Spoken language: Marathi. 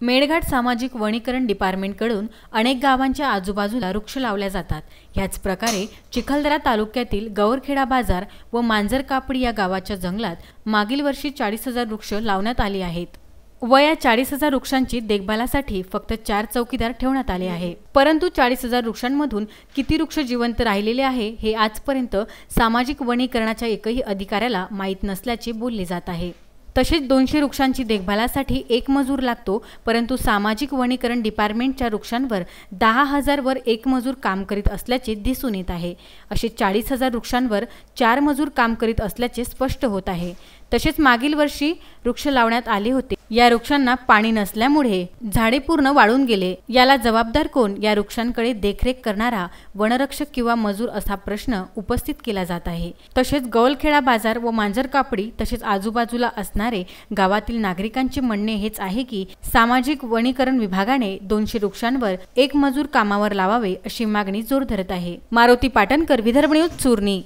मेळघाट सामाजिक वनीकरण डिपार्टमेंटकडून अनेक गावांच्या आजूबाजूला वृक्ष लावल्या जातात ह्याच प्रकारे चिखलदरा तालुक्यातील गौरखेडा बाजार व मांजर कापडी या गावाच्या जंगलात मागील वर्षी चाळीस हजार वृक्ष लावण्यात आली आहेत व या चाळीस हजार वृक्षांची देखभालासाठी फक्त चार चौकीदार ठेवण्यात आले आहे परंतु चाळीस हजार वृक्षांमधून किती वृक्ष जिवंत राहिलेले आहे हे आजपर्यंत सामाजिक वनीकरणाच्या एकही अधिकाऱ्याला माहीत नसल्याचे बोलले जात आहे तसेच दोनशे वृक्षांची देखभालासाठी एक मजूर लागतो परंतु सामाजिक वनीकरण डिपार्टमेंटच्या वृक्षांवर दहा वर एक मजूर काम करीत असल्याचे दिसून येत आहे असे चाळीस हजार वृक्षांवर चार मजूर काम करीत असल्याचे स्पष्ट होत आहे तसेच मागील वर्षी वृक्ष लावण्यात आले होते या वृक्षांना पाणी नसल्यामुळे झाडे पूर्ण वाळून गेले याला जबाबदार कोण या वृक्षांकडे देखरेख करणारा वनरक्षक किंवा मजूर असा प्रश्न उपस्थित केला जात आहे तसेच गौलखेडा बाजार व मांजर कापडी तसेच आजूबाजूला असणारे गावातील नागरिकांचे म्हणणे हेच आहे की सामाजिक वनीकरण विभागाने दोनशे वृक्षांवर एक मजूर कामावर लावावे अशी मागणी जोर धरत आहे मारुती पाटणकर विदर्भ न्यूज चुरणी